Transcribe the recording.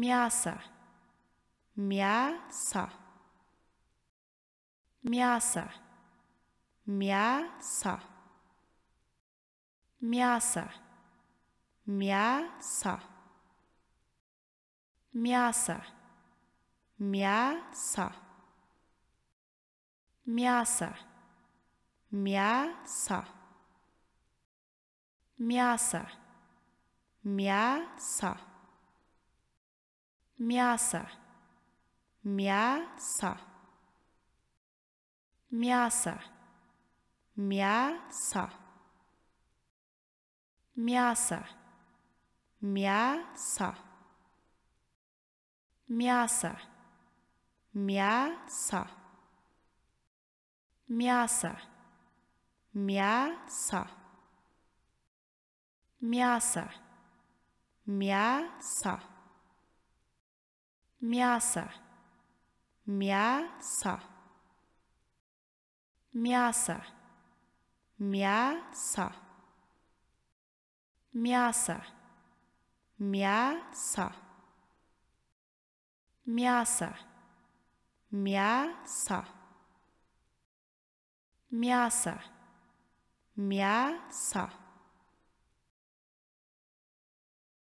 Miaça. Miaça. Miaça. Miaça. Miaça. Miaça. Miaça. Miaça. Miaça. Miaça. Miaça. Miaça. Miaça. Miasa. Miasa. Miasa. Miasa. Miasa. Miasa. Miasa. Miasa. Miasa. Miasa. Miasa. Miasa. Miasa. Miasa. Miasa. Miasa. Miasa. Miasa. Miasa. Miasa. Miasa. Miasa. Miasa. Miasa.